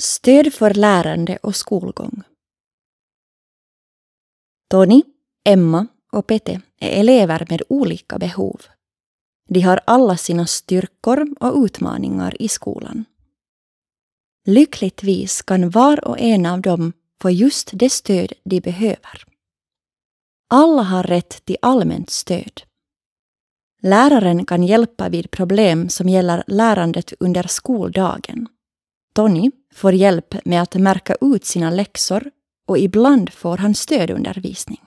Stöd för lärande och skolgång. Tony, Emma och Pete är elever med olika behov. De har alla sina styrkor och utmaningar i skolan. Lyckligtvis kan var och en av dem få just det stöd de behöver. Alla har rätt till allmänt stöd. Läraren kan hjälpa vid problem som gäller lärandet under skoldagen. Tony får hjälp med att märka ut sina läxor och ibland får han stödundervisning.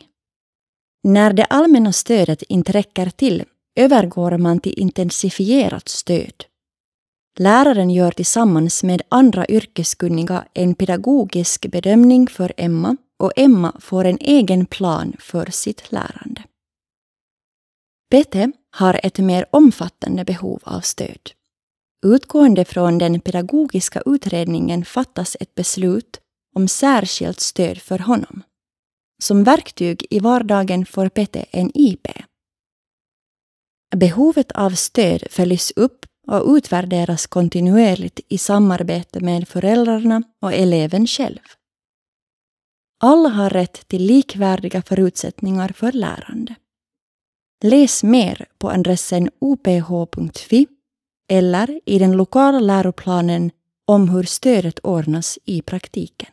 När det allmänna stödet inte räcker till övergår man till intensifierat stöd. Läraren gör tillsammans med andra yrkeskunniga en pedagogisk bedömning för Emma och Emma får en egen plan för sitt lärande. Bete har ett mer omfattande behov av stöd. Utgående från den pedagogiska utredningen fattas ett beslut om särskilt stöd för honom. Som verktyg i vardagen får Peter en IP. Behovet av stöd följs upp och utvärderas kontinuerligt i samarbete med föräldrarna och eleven själv. Alla har rätt till likvärdiga förutsättningar för lärande. Läs mer på adressen oph.fi eller i den lokala läroplanen om hur stödet ordnas i praktiken.